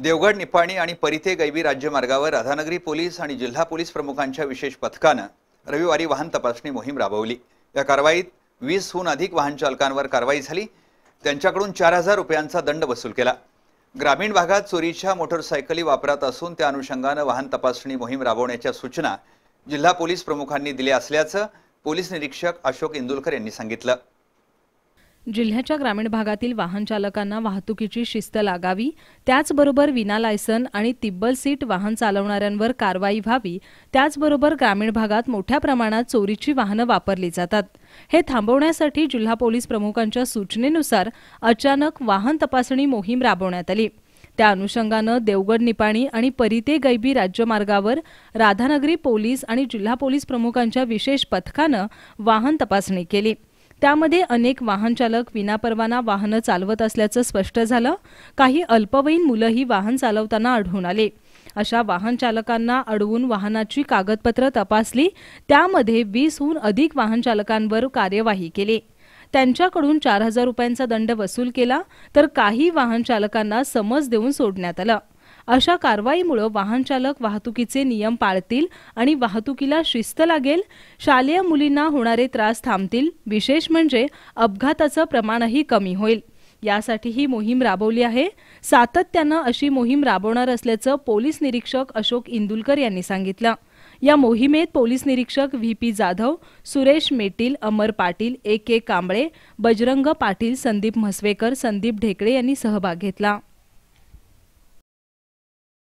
देवगड निपाणी आणि परिते गैबी राज्यमार्गावर राधानगरी पोलीस आणि जिल्हा पोलीस प्रमुखांच्या विशेष पथकानं रविवारी वाहन तपासणी मोहीम राबवली या कारवाईत वीसहून अधिक वाहन चालकांवर कारवाई झाली त्यांच्याकडून चार हजार रुपयांचा दंड वसूल केला ग्रामीण भागात चोरीच्या मोटरसायकली वापरात असून त्या अनुषंगानं वाहन तपासणी मोहीम राबवण्याच्या सूचना जिल्हा पोलीस प्रमुखांनी दिल्या असल्याचं पोलीस निरीक्षक अशोक इंदुलकर यांनी सांगितलं जिल्ह्याच्या ग्रामीण भागातील वाहन चालकांना वाहतुकीची शिस्त लागावी त्याचबरोबर विना लायसन आणि तिब्बल सीट वाहन चालवणाऱ्यांवर कारवाई व्हावी त्याचबरोबर ग्रामीण भागात मोठ्या प्रमाणात चोरीची वाहनं वापरली जातात हे थांबवण्यासाठी जिल्हा पोलीस प्रमुखांच्या सूचनेनुसार अचानक वाहन तपासणी मोहीम राबवण्यात आली त्या अनुषंगानं देवगड निपाणी आणि परिते गैबी राज्यमार्गावर राधानगरी पोलीस आणि जिल्हा पोलीस प्रमुखांच्या विशेष पथकानं वाहन तपासणी केली त्यामध्ये अनेक वाहनचालक विनापरवाना वाहनं चालवत असल्याचं स्पष्ट झालं काही अल्पवयीन मुलंही वाहन चालवताना आढळून आले अशा वाहन चालकांना अडवून वाहनाची कागदपत्र तपासली त्यामध्ये वीसहून अधिक वाहन चालकांवर कार्यवाही केली त्यांच्याकडून चार हजार रुपयांचा दंड वसूल केला तर काही वाहन चालकांना समज देऊन सोडण्यात आलं अशा कारवाईमुळे वाहनचालक वाहतुकीचे नियम पाळतील आणि वाहतुकीला शिस्त लागेल शालेय मुलींना होणारे त्रास थांबतील विशेष म्हणजे अपघाताचं प्रमाणही कमी होईल यासाठी ही मोहीम राबवली आहे सातत्यानं अशी मोहीम राबवणार असल्याचं पोलीस निरीक्षक अशोक इंदुलकर यांनी सांगितलं या मोहिमेत पोलीस निरीक्षक V P Jadhav Suresh Metil Amar Patil A K Kamble Bajrang Patil Sandeep Mhaswekar Sandeep Dhekale यांनी सहभाग घेतला